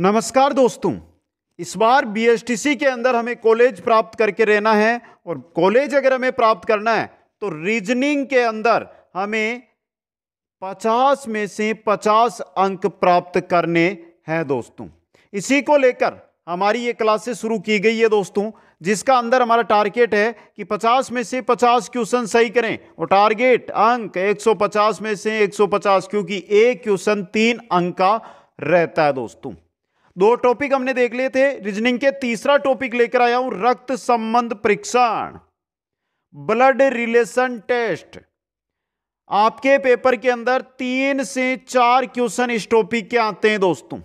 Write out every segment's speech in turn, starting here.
नमस्कार दोस्तों इस बार बीएसटीसी के अंदर हमें कॉलेज प्राप्त करके रहना है और कॉलेज अगर हमें प्राप्त करना है तो रीजनिंग के अंदर हमें 50 में से 50 अंक प्राप्त करने हैं दोस्तों इसी को लेकर हमारी ये क्लासेस शुरू की गई है दोस्तों जिसका अंदर हमारा टारगेट है कि 50 में से 50 क्वेश्चन सही करें और टारगेट अंक 150 में से 150 क्योंकि एक क्वेश्चन तीन अंक का रहता है दोस्तों दो टॉपिक हमने देख लिए थे रीजनिंग के तीसरा टॉपिक लेकर आया हूं रक्त संबंध परीक्षण ब्लड रिलेशन टेस्ट आपके पेपर के अंदर तीन से चार क्वेश्चन इस टॉपिक के आते हैं दोस्तों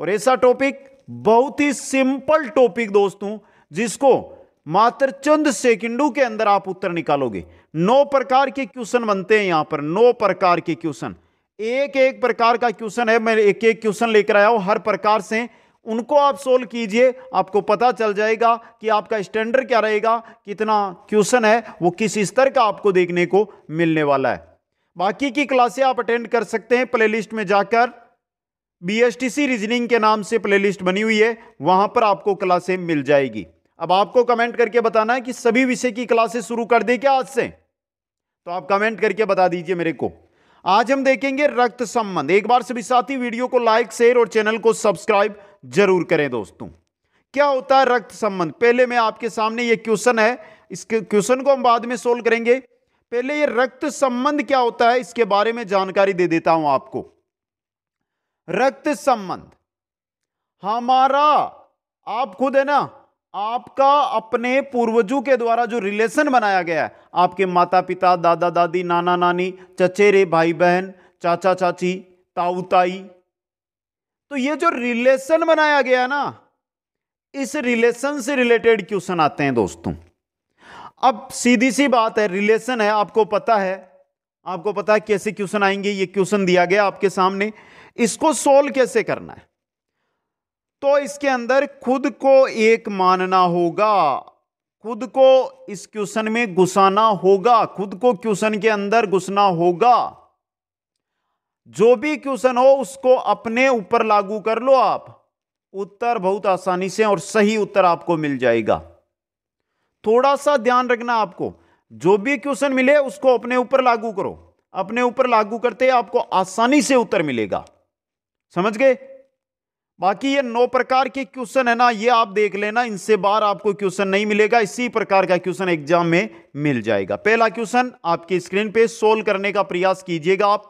और ऐसा टॉपिक बहुत ही सिंपल टॉपिक दोस्तों जिसको मात्र चंद सेकंडों के अंदर आप उत्तर निकालोगे नौ प्रकार के क्वेश्चन बनते हैं यहां पर नौ प्रकार के क्वेश्चन एक एक प्रकार का क्वेश्चन है मैं एक एक क्वेश्चन लेकर आया हूँ हर प्रकार से उनको आप सोल्व कीजिए आपको पता चल जाएगा कि आपका स्टैंडर्ड क्या रहेगा कितना क्वेश्चन है वो किस स्तर का आपको देखने को मिलने वाला है बाकी की क्लासें आप अटेंड कर सकते हैं प्लेलिस्ट में जाकर बीएसटीसी रीजनिंग के नाम से प्लेलिस्ट बनी हुई है वहां पर आपको क्लासें मिल जाएगी अब आपको कमेंट करके बताना है कि सभी विषय की क्लासेस शुरू कर दे क्या आज से तो आप कमेंट करके बता दीजिए मेरे को आज हम देखेंगे रक्त संबंध एक बार सभी साथी वीडियो को लाइक शेयर और चैनल को सब्सक्राइब जरूर करें दोस्तों क्या होता है रक्त संबंध पहले मैं आपके सामने ये क्वेश्चन है इस क्वेश्चन को हम बाद में सोल्व करेंगे पहले ये रक्त संबंध क्या होता है इसके बारे में जानकारी दे देता हूं आपको रक्त संबंध हमारा आप खुद है ना आपका अपने पूर्वजों के द्वारा जो रिलेशन बनाया गया है आपके माता पिता दादा दादी नाना नानी चचेरे भाई बहन चाचा चाची ताऊ ताई तो ये जो रिलेशन बनाया गया ना इस रिलेशन से रिलेटेड क्वेश्चन आते हैं दोस्तों अब सीधी सी बात है रिलेशन है आपको पता है आपको पता है कैसे क्वेश्चन आएंगे ये क्वेश्चन दिया गया आपके सामने इसको सोल्व कैसे करना है तो इसके अंदर खुद को एक मानना होगा खुद को इस क्वेश्चन में घुसाना होगा खुद को क्वेश्चन के अंदर घुसना होगा जो भी क्वेश्चन हो उसको अपने ऊपर लागू कर लो आप उत्तर बहुत आसानी से और सही उत्तर आपको मिल जाएगा थोड़ा सा ध्यान रखना आपको जो भी क्वेश्चन मिले उसको अपने ऊपर लागू करो अपने ऊपर लागू करते आपको आसानी से उत्तर मिलेगा समझ गए बाकी ये नौ प्रकार के क्वेश्चन है ना ये आप देख लेना इनसे बाहर आपको क्वेश्चन नहीं मिलेगा इसी प्रकार का क्वेश्चन एग्जाम में मिल जाएगा पहला क्वेश्चन आपकी स्क्रीन पे सोल्व करने का प्रयास कीजिएगा आप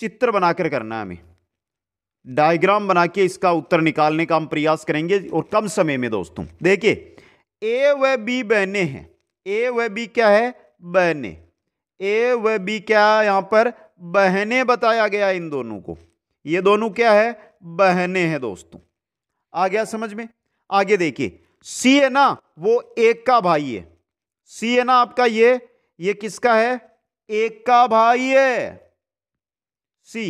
चित्र बनाकर करना है हमें डायग्राम बना के इसका उत्तर निकालने का हम प्रयास करेंगे और कम समय में दोस्तों देखिए ए व बी बहने हैं ए व बी क्या है बहने ए व बी क्या यहां पर बहने बताया गया इन दोनों को ये दोनों क्या है बहने हैं दोस्तों आ गया समझ में आगे देखिए सी है ना वो एक का भाई है सी है ना आपका ये ये किसका है एक का भाई है सी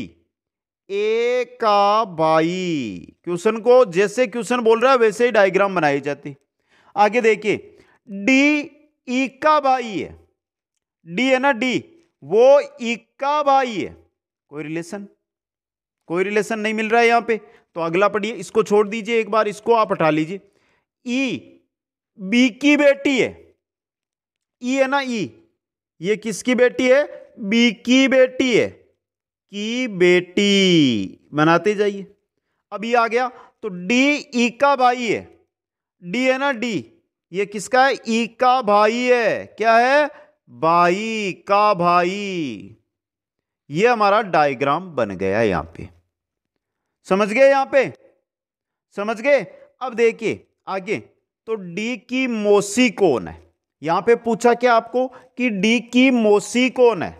ए का भाई क्वेश्चन को जैसे क्वेश्चन बोल रहा है वैसे ही डायग्राम बनाई जाती आगे देखिए डी ई का भाई है डी है ना डी वो ई का भाई है कोई रिलेशन कोई रिलेशन नहीं मिल रहा है यहाँ पे तो अगला पढ़िए इसको छोड़ दीजिए एक बार इसको आप हटा लीजिए ई बी की बेटी है ई है ना ई ये किसकी बेटी है बी की बेटी है की बेटी बनाते जाइए अब ये आ गया तो डी ई का भाई है डी है ना डी ये किसका है ई का भाई है क्या है भाई का भाई ये हमारा डायग्राम बन गया यहां पे समझ गए यहां पे समझ गए अब देखिए आगे तो डी की मोसी कौन है यहां पे पूछा क्या आपको कि डी की मोसी कौन है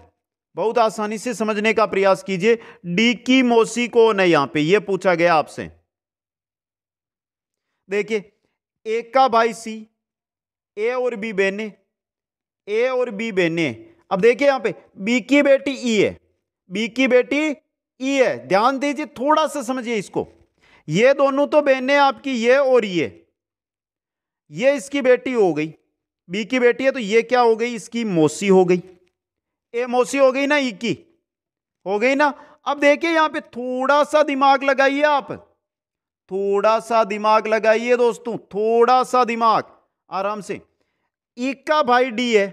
बहुत आसानी से समझने का प्रयास कीजिए डी की मोसी कौन है यहां पे ये पूछा गया आपसे देखिए ए का भाई सी ए और बी बहने ए और बी बहने अब देखिए यहां पे बी की बेटी ई है बी की बेटी है ध्यान दीजिए थोड़ा सा समझिए इसको ये दोनों तो बहनें आपकी ये और ये ये इसकी बेटी हो गई बी की बेटी है तो ये क्या हो गई इसकी मौसी हो गई ए मौसी हो गई ना ई की हो गई ना अब देखिए यहां पे थोड़ा सा दिमाग लगाइए आप थोड़ा सा दिमाग लगाइए दोस्तों थोड़ा सा दिमाग आराम से ई का भाई डी है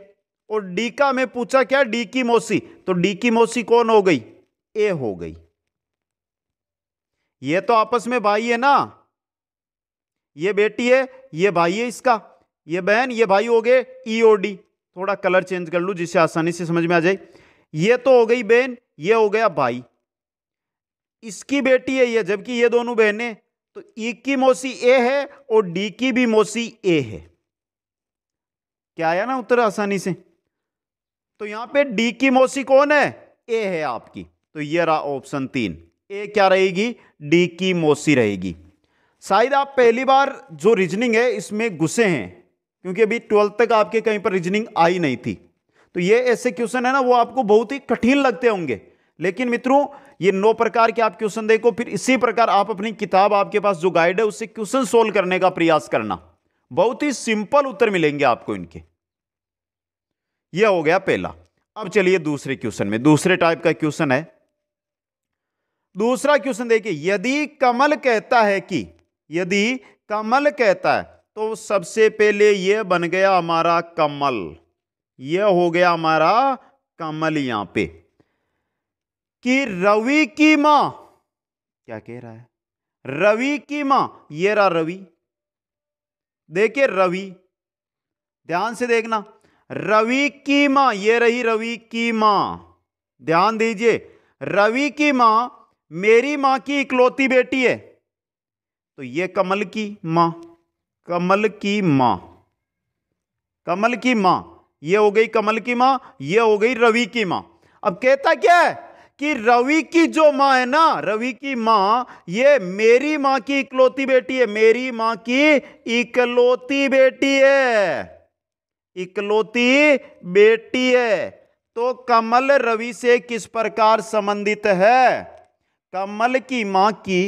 और डी का मैं पूछा क्या डी की मौसी तो डी की मौसी कौन हो गई ए हो गई ये तो आपस में भाई है ना ये बेटी है ये भाई है इसका ये बहन ये भाई हो गए ई ओ डी थोड़ा कलर चेंज कर लू जिससे आसानी से समझ में आ जाए ये तो हो गई बहन ये हो गया भाई इसकी बेटी है ये जबकि ये दोनों बहनें तो ई e की मौसी ए है और डी की भी मौसी ए है क्या आया ना उत्तर आसानी से तो यहां पे डी की मौसी कौन है ए है आपकी तो ये रहा ऑप्शन तीन ए क्या रहेगी डी की मोसी रहेगी शायद आप पहली बार जो रीजनिंग है इसमें घुसे हैं क्योंकि अभी ट्वेल्थ तक आपके कहीं पर रीजनिंग आई नहीं थी तो ये ऐसे क्वेश्चन है ना वो आपको बहुत ही कठिन लगते होंगे लेकिन मित्रों ये नौ प्रकार के आप क्वेश्चन देखो फिर इसी प्रकार आप अपनी किताब आपके पास जो गाइड है उससे क्वेश्चन सोल्व करने का प्रयास करना बहुत ही सिंपल उत्तर मिलेंगे आपको इनके यह हो गया पहला अब चलिए दूसरे क्वेश्चन में दूसरे टाइप का क्वेश्चन है दूसरा क्वेश्चन देखिए यदि कमल कहता है कि यदि कमल कहता है तो सबसे पहले यह बन गया हमारा कमल यह हो गया हमारा कमल यहां पे कि रवि की मां क्या कह रहा है रवि की मां ये रहा रवि देखिए रवि ध्यान से देखना रवि की मां ये रही रवि की मां ध्यान दीजिए रवि की मां मेरी मां की इकलौती बेटी है तो ये कमल की मां कमल की मां कमल की मां ये हो गई कमल की मां ये हो गई रवि की मां अब कहता क्या है कि रवि की जो मां है ना रवि की मां ये मेरी मां की इकलौती बेटी है मेरी मां की इकलौती बेटी है इकलौती बेटी है तो कमल रवि से किस प्रकार संबंधित है कमल की माँ की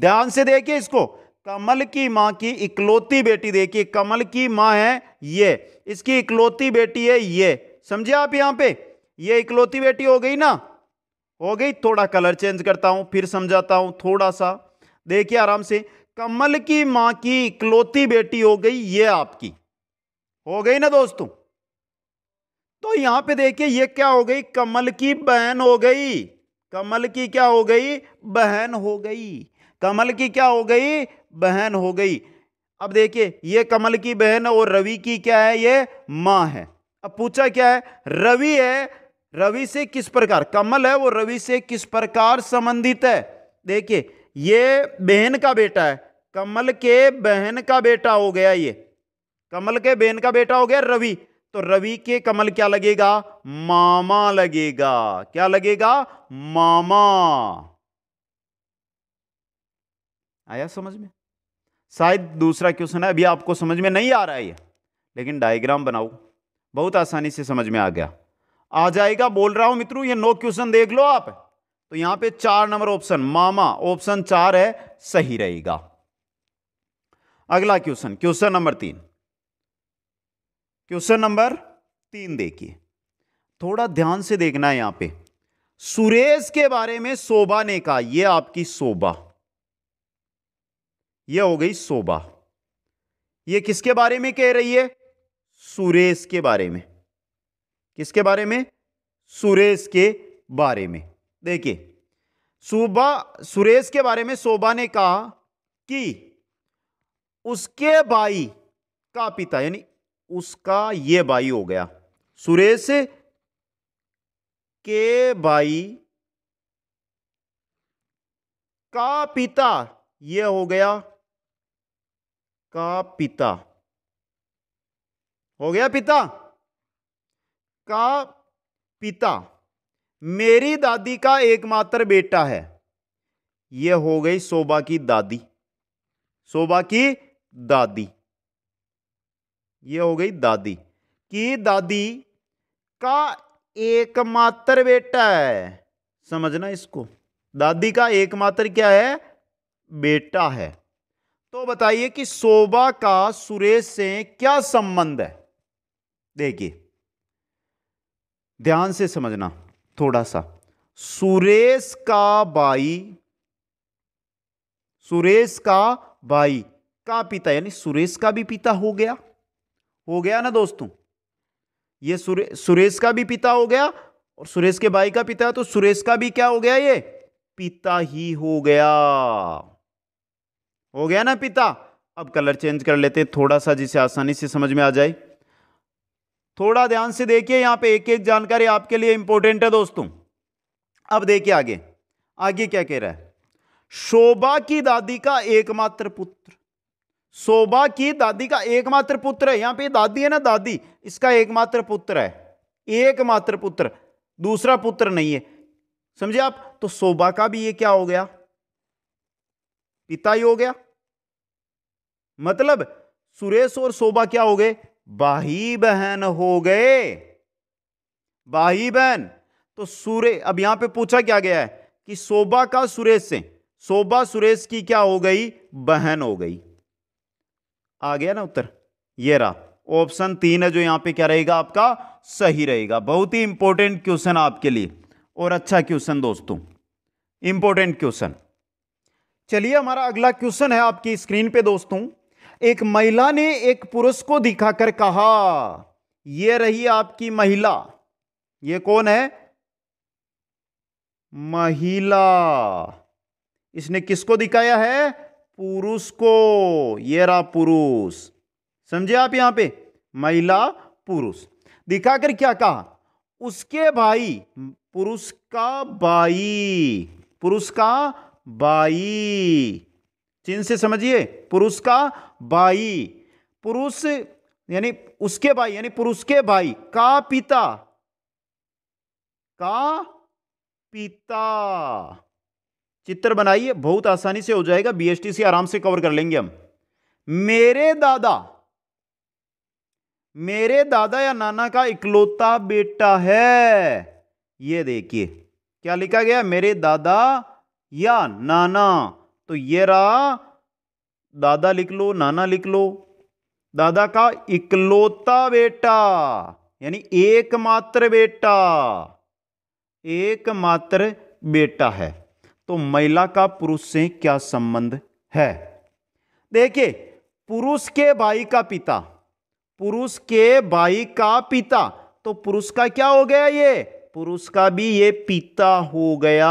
ध्यान से देखिए इसको कमल की माँ की इकलौती बेटी देखिए कमल की माँ है ये इसकी इकलौती बेटी है ये समझे आप यहाँ पे ये इकलौती बेटी हो गई ना हो गई थोड़ा कलर चेंज करता हूँ फिर समझाता हूँ थोड़ा सा देखिए आराम से कमल की माँ की इकलौती बेटी हो गई ये आपकी हो गई ना दोस्तों तो यहां पे देखिए ये क्या हो गई कमल की बहन हो गई कमल की क्या हो गई बहन हो गई कमल की क्या हो गई बहन हो गई अब देखिए ये कमल की बहन और रवि की क्या है ये माँ है अब पूछा क्या है रवि है रवि से किस प्रकार कमल है वो रवि से किस प्रकार संबंधित है देखिए ये बहन का बेटा है कमल के बहन का बेटा हो गया ये कमल के बहन का बेटा हो गया रवि तो रवि के कमल क्या लगेगा मामा लगेगा क्या लगेगा मामा आया समझ में शायद दूसरा क्वेश्चन है अभी आपको समझ में नहीं आ रहा है लेकिन डायग्राम बनाओ बहुत आसानी से समझ में आ गया आ जाएगा बोल रहा हूं मित्रों ये नो क्वेश्चन देख लो आप तो यहां पे चार नंबर ऑप्शन मामा ऑप्शन चार है सही रहेगा अगला क्वेश्चन क्वेश्चन नंबर तीन क्वेश्चन नंबर तीन देखिए थोड़ा ध्यान से देखना है यहां पे सुरेश के बारे में शोभा ने कहा यह आपकी शोभा यह हो गई शोभा यह किसके बारे में कह रही है सुरेश के बारे में किसके बारे में सुरेश के बारे में देखिए शोभा सुरेश के बारे में शोभा ने कहा कि उसके भाई का पिता यानी उसका ये बाई हो गया सुरेश के भाई का पिता ये हो गया का पिता हो गया पिता का पिता मेरी दादी का एकमात्र बेटा है यह हो गई शोभा की दादी शोभा की दादी ये हो गई दादी कि दादी का एकमात्र बेटा है समझना इसको दादी का एकमात्र क्या है बेटा है तो बताइए कि शोभा का सुरेश से क्या संबंध है देखिए ध्यान से समझना थोड़ा सा सुरेश का भाई सुरेश का भाई का पिता यानी सुरेश का भी पिता हो गया हो गया ना दोस्तों ये सुरे, सुरेश का भी पिता हो गया और सुरेश के भाई का पिता तो सुरेश का भी क्या हो गया ये पिता ही हो गया हो गया ना पिता अब कलर चेंज कर लेते हैं थोड़ा सा जिसे आसानी से समझ में आ जाए थोड़ा ध्यान से देखिए यहां पे एक एक जानकारी आपके लिए इंपॉर्टेंट है दोस्तों अब देखिए आगे आगे क्या कह रहा है शोभा की दादी का एकमात्र पुत्र शोभा की दादी का एकमात्र पुत्र है यहां पे दादी है ना दादी इसका एकमात्र पुत्र है एकमात्र पुत्र दूसरा पुत्र नहीं है समझे आप तो शोभा का भी ये क्या हो गया पिता ही हो गया मतलब सुरेश और शोभा क्या हो गए बाही बहन हो गए बाही बहन तो सूर्य अब यहां पे पूछा क्या गया है कि शोभा का सुरेश से शोभा सुरेश की क्या हो गई बहन हो गई आ गया ना उत्तर ये रहा ऑप्शन तीन है जो यहां पे क्या रहेगा आपका सही रहेगा बहुत ही इंपॉर्टेंट क्वेश्चन आपके लिए और अच्छा क्वेश्चन दोस्तों इंपॉर्टेंट क्वेश्चन चलिए हमारा अगला क्वेश्चन है आपकी स्क्रीन पे दोस्तों एक महिला ने एक पुरुष को दिखाकर कहा यह रही आपकी महिला ये कौन है महिला इसने किसको दिखाया है पुरुष को ये रहा पुरुष समझे आप यहां पे महिला पुरुष दिखाकर क्या कहा उसके भाई पुरुष का बाई पुरुष का बाई चिन्ह से समझिए पुरुष का बाई पुरुष यानी उसके भाई यानी पुरुष के भाई का पिता का पिता चित्र बनाइए बहुत आसानी से हो जाएगा बीएसटी से आराम से कवर कर लेंगे हम मेरे दादा मेरे दादा या नाना का इकलौता बेटा है ये देखिए क्या लिखा गया मेरे दादा या नाना तो ये रहा दादा लिख लो नाना लिख लो दादा का इकलौता बेटा यानी एकमात्र बेटा एकमात्र बेटा है तो महिला का पुरुष से क्या संबंध है देखिए पुरुष के भाई का पिता पुरुष के भाई का पिता तो पुरुष का क्या हो गया ये पुरुष का भी ये पिता हो गया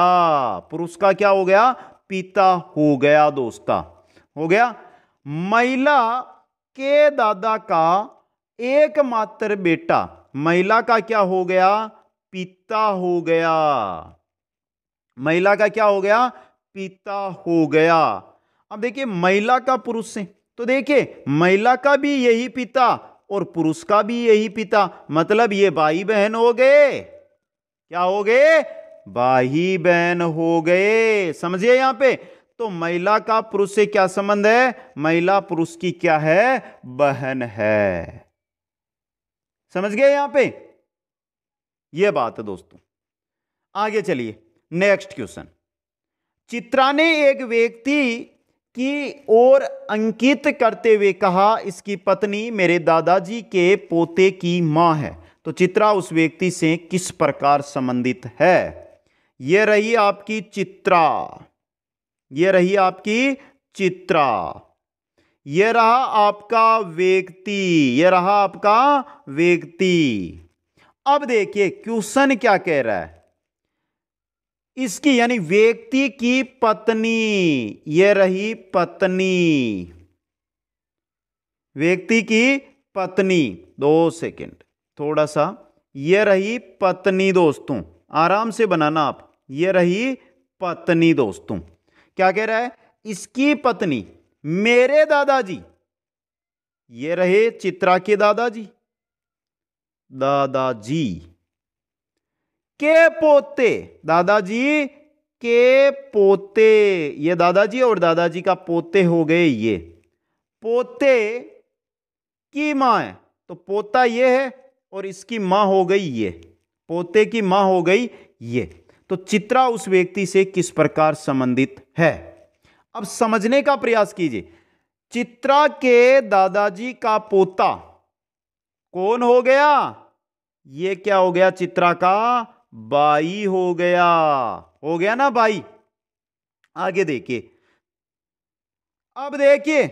पुरुष का क्या हो गया पिता हो गया दोस्ता हो गया महिला के दादा का एकमात्र बेटा महिला का क्या हो गया पिता हो गया महिला का क्या हो गया पिता हो गया अब देखिए महिला का पुरुष से तो देखिए महिला का भी यही पिता और पुरुष का भी यही पिता मतलब ये भाई बहन हो गए क्या हो गए भाई बहन हो गए समझिए यहां पे तो महिला का पुरुष से क्या संबंध है महिला पुरुष की क्या है बहन है समझ गए यहां पे यह बात है दोस्तों आगे चलिए नेक्स्ट क्वेश्चन चित्रा ने एक व्यक्ति की ओर अंकित करते हुए कहा इसकी पत्नी मेरे दादाजी के पोते की मां है तो चित्रा उस व्यक्ति से किस प्रकार संबंधित है यह रही आपकी चित्रा यह रही आपकी चित्रा ये रहा आपका व्यक्ति ये रहा आपका व्यक्ति अब देखिए क्वेश्चन क्या कह रहा है इसकी यानी व्यक्ति की पत्नी ये रही पत्नी व्यक्ति की पत्नी दो सेकंड थोड़ा सा ये रही पत्नी दोस्तों आराम से बनाना आप ये रही पत्नी दोस्तों क्या कह रहा है इसकी पत्नी मेरे दादाजी ये रहे चित्रा के दादाजी दादाजी के पोते दादाजी के पोते ये दादाजी और दादाजी का पोते हो गए ये पोते की माँ है तो पोता ये है और इसकी माँ हो गई ये पोते की माँ हो गई ये तो चित्रा उस व्यक्ति से किस प्रकार संबंधित है अब समझने का प्रयास कीजिए चित्रा के दादाजी का पोता कौन हो गया ये क्या हो गया चित्रा का बाई हो गया हो गया ना बाई आगे देखिए अब देखिए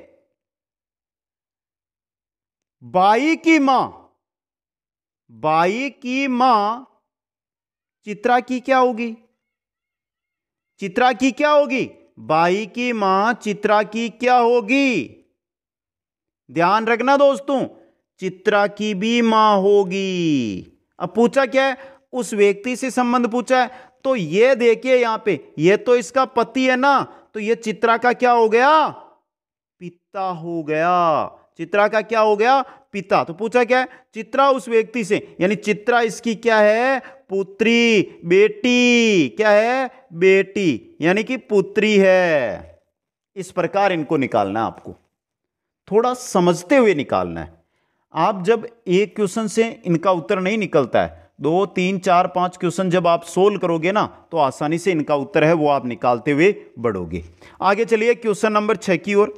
बाई की मां बाई की मां चित्रा की क्या होगी चित्रा की क्या होगी बाई की मां चित्रा की क्या होगी ध्यान रखना दोस्तों चित्रा की भी मां होगी अब पूछा क्या है उस व्यक्ति से संबंध पूछा है तो ये देखिए यहां पे ये तो इसका पति है ना तो ये चित्रा का क्या हो गया पिता हो गया चित्रा का क्या हो गया पिता तो पूछा क्या है चित्रा उस व्यक्ति से यानी चित्रा इसकी क्या है पुत्री बेटी क्या है बेटी यानी कि पुत्री है इस प्रकार इनको निकालना आपको थोड़ा समझते हुए निकालना है आप जब एक क्वेश्चन से इनका उत्तर नहीं निकलता है दो तीन चार पाँच क्वेश्चन जब आप सोल्व करोगे ना तो आसानी से इनका उत्तर है वो आप निकालते हुए बढ़ोगे आगे चलिए क्वेश्चन नंबर छः की ओर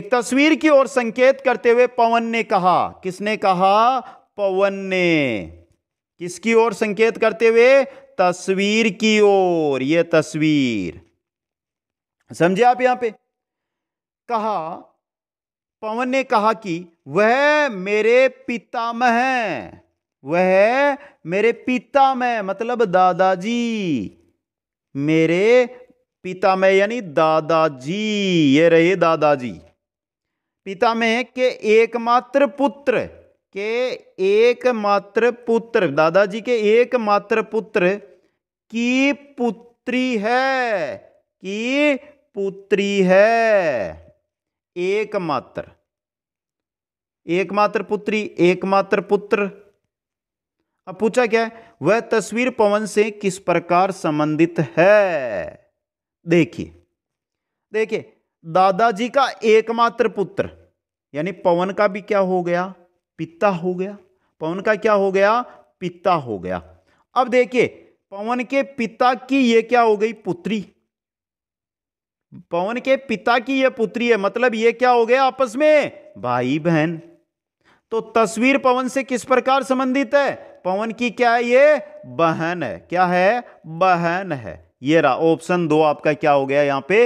एक तस्वीर की ओर संकेत करते हुए पवन ने कहा किसने कहा पवन ने किसकी ओर संकेत करते हुए तस्वीर की ओर यह तस्वीर समझे आप यहां पे कहा पवन ने कहा कि वह मेरे पितामह हैं वह मेरे पिता में मतलब दादाजी मेरे पिता में यानी दादाजी ये रहे दादाजी पिता में के एकमात्र पुत्र के एकमात्र पुत्र दादाजी के एकमात्र पुत्र की पुत्री है की पुत्री है एकमात्र एकमात्र पुत्री एकमात्र पुत्र अब पूछा क्या है वह तस्वीर पवन से किस प्रकार संबंधित है देखिए देखिए दादाजी का एकमात्र पुत्र यानी पवन का भी क्या हो गया पिता हो गया पवन का क्या हो गया पिता हो गया अब देखिए पवन के पिता की यह क्या हो गई पुत्री पवन के पिता की यह पुत्री है मतलब यह क्या हो गया आपस में भाई बहन तो तस्वीर पवन से किस प्रकार संबंधित है पवन की क्या है ये बहन है क्या है बहन है ये रहा ऑप्शन दो आपका क्या हो गया यहां पे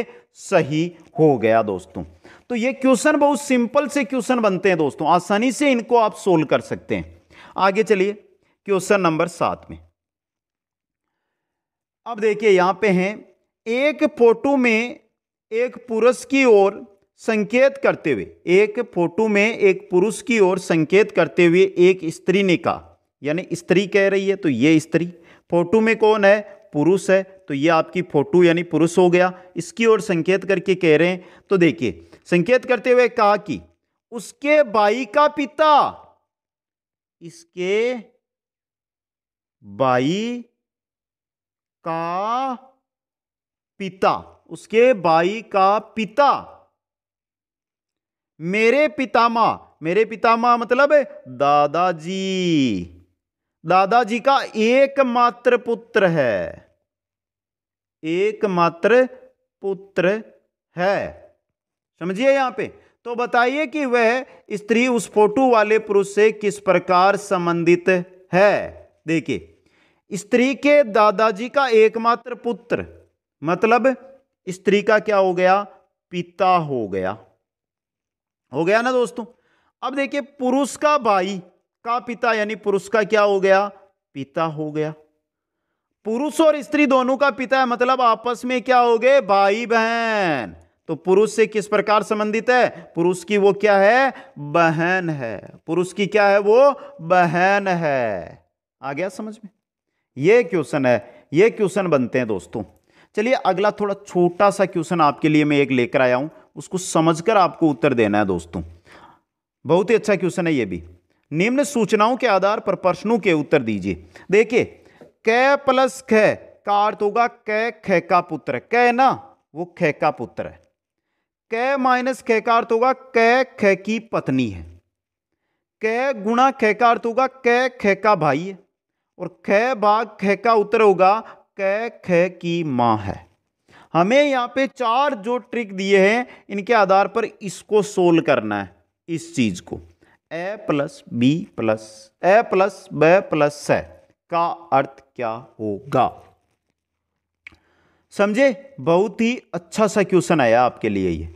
सही हो गया दोस्तों तो ये क्वेश्चन बहुत सिंपल से क्वेश्चन बनते हैं दोस्तों आसानी से इनको आप सोल्व कर सकते हैं आगे चलिए क्वेश्चन नंबर सात में अब देखिए यहां पे हैं एक फोटो में एक पुरुष की ओर संकेत करते हुए एक फोटो में एक पुरुष की ओर संकेत करते हुए एक स्त्री ने कहा यानी स्त्री कह रही है तो ये स्त्री फोटू में कौन है पुरुष है तो ये आपकी फोटो यानी पुरुष हो गया इसकी ओर संकेत करके कह रहे हैं तो देखिए संकेत करते हुए कहा कि उसके बाई का पिता इसके बाई का पिता उसके बाई का पिता मेरे पितामा मेरे पितामा मतलब दादाजी दादाजी का एकमात्र पुत्र है एकमात्र पुत्र है समझिए यहां पे तो बताइए कि वह स्त्री उस फोटो वाले पुरुष से किस प्रकार संबंधित है देखिए स्त्री के दादाजी का एकमात्र पुत्र मतलब स्त्री का क्या हो गया पिता हो गया हो गया ना दोस्तों अब देखिए पुरुष का भाई का पिता यानी पुरुष का क्या हो गया पिता हो गया पुरुष और स्त्री दोनों का पिता है मतलब आपस में क्या हो गए भाई बहन तो पुरुष से किस प्रकार संबंधित है पुरुष की वो क्या है बहन है पुरुष की क्या है वो बहन है आ गया समझ में ये क्वेश्चन है ये क्वेश्चन बनते हैं दोस्तों चलिए अगला थोड़ा छोटा सा क्वेश्चन आपके लिए मैं एक लेकर आया हूं उसको समझकर आपको उत्तर देना है दोस्तों बहुत ही अच्छा क्वेश्चन है ये भी निम्न सूचनाओं के आधार पर प्रश्नों के उत्तर दीजिए देखिए कै प्लस ख का अर्थ होगा कै ख का पुत्र कै ना वो ख का पुत्र है कै माइनस ख का अर्थ होगा कै ख की पत्नी है क गुणा ख का अर्थ होगा कै ख का भाई है और ख भाग ख का उत्तर होगा कै ख की माँ है हमें यहाँ पे चार जो ट्रिक दिए हैं इनके आधार पर इसको सोल्व करना है इस चीज़ को A plus B plus A plus ब प्लस स का अर्थ क्या होगा समझे बहुत ही अच्छा सा क्वेश्चन आया आपके लिए ये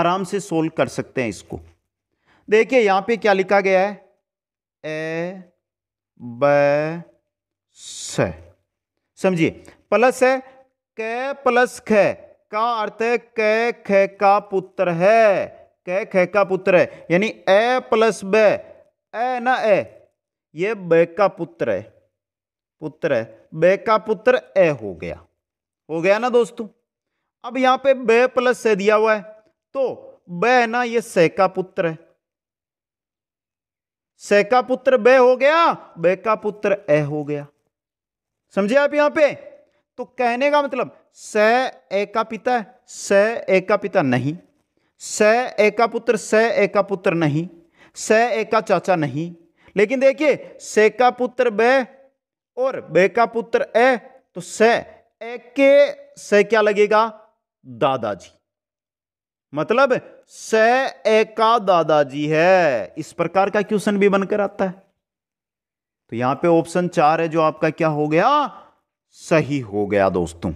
आराम से सोल्व कर सकते हैं इसको देखिए यहां पे क्या लिखा गया है ए ब स समझिए प्लस है क प्लस ख का अर्थ है क ख का पुत्र है कै ख का पुत्र है यानी ए प्लस ब ए ना ए ये ब का पुत्र है पुत्र है ब का पुत्र ए हो गया हो गया ना दोस्तों अब यहां पे ब प्लस से दिया हुआ है तो ब है ना ये से का पुत्र है से का पुत्र ब हो गया ब का पुत्र ए हो गया समझे आप यहां पे तो कहने का मतलब स ए का पिता है स ए का पिता नहीं स एका पुत्र स एका पुत्र नहीं स एका चाचा नहीं लेकिन देखिए से का पुत्र ब और बे का पुत्र ए तो स एक के से क्या लगेगा दादाजी मतलब स एका दादाजी है इस प्रकार का क्वेश्चन भी बनकर आता है तो यहां पे ऑप्शन चार है जो आपका क्या हो गया सही हो गया दोस्तों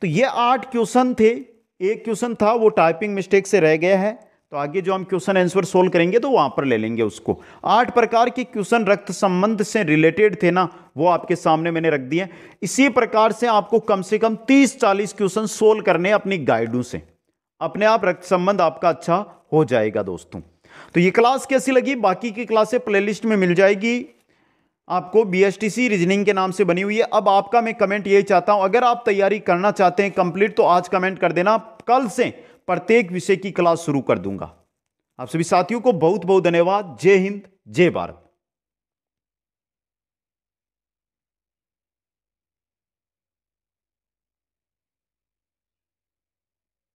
तो ये आठ क्वेश्चन थे एक क्वेश्चन था वो टाइपिंग मिस्टेक से रह गया है तो आगे जो हम क्वेश्चन आंसर सोल्व करेंगे तो वहां पर ले लेंगे उसको आठ प्रकार के क्वेश्चन रक्त संबंध से रिलेटेड थे ना वो आपके सामने मैंने रख दिए इसी प्रकार से आपको कम से कम तीस चालीस क्वेश्चन सोल्व करने अपनी गाइडों से अपने आप रक्त संबंध आपका अच्छा हो जाएगा दोस्तों तो ये क्लास कैसी लगी बाकी की क्लासे प्ले में मिल जाएगी आपको B S T C reasoning के नाम से बनी हुई है अब आपका मैं कमेंट यही चाहता हूं अगर आप तैयारी करना चाहते हैं कंप्लीट तो आज कमेंट कर देना कल से प्रत्येक विषय की क्लास शुरू कर दूंगा आप सभी साथियों को बहुत बहुत धन्यवाद जय हिंद जय भारत